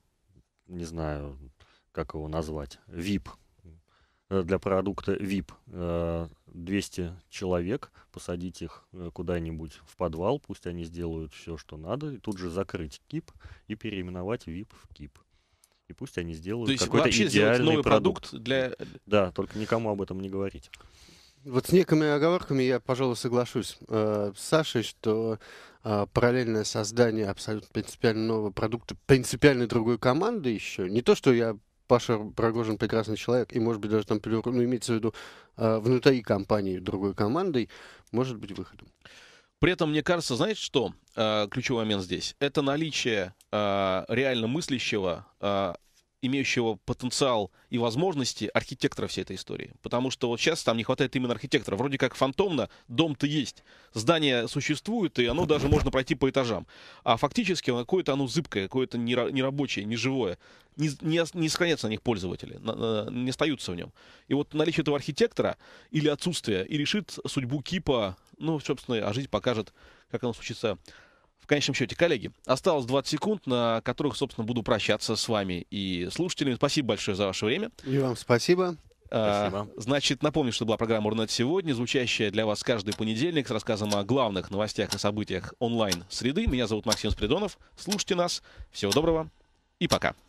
не знаю, как его назвать, VIP, э, для продукта VIP 200 э, человек, посадить их э, куда-нибудь в подвал, пусть они сделают все, что надо, и тут же закрыть КИП и переименовать VIP в КИП. И пусть они сделают какой-то идеальный новый продукт. продукт для... Да, только никому об этом не говорить. Вот с некими оговорками я, пожалуй, соглашусь э, с Сашей, что а, параллельное создание абсолютно принципиально нового продукта, принципиально другой команды еще. Не то, что я Паша Рогожин прекрасный человек, и, может быть, даже там, ну, имеется в виду, а, внутри компании другой командой, может быть выходом. При этом, мне кажется, знаете что, а, ключевой момент здесь? Это наличие реально мыслящего имеющего потенциал и возможности архитектора всей этой истории. Потому что вот сейчас там не хватает именно архитектора. Вроде как фантомно, дом-то есть, здание существует, и оно даже можно пройти по этажам. А фактически какое-то оно зыбкое, какое-то нерабочее, неживое. Не, не, не сохранятся на них пользователи, на, не остаются в нем. И вот наличие этого архитектора или отсутствие и решит судьбу Кипа, ну, собственно, а жизнь покажет, как оно случится в конечном счете. Коллеги, осталось 20 секунд, на которых, собственно, буду прощаться с вами и слушателями. Спасибо большое за ваше время. И вам спасибо. А, спасибо. Значит, напомню, что была программа «Урнет сегодня», звучащая для вас каждый понедельник с рассказом о главных новостях и событиях онлайн-среды. Меня зовут Максим Спиридонов. Слушайте нас. Всего доброго и пока.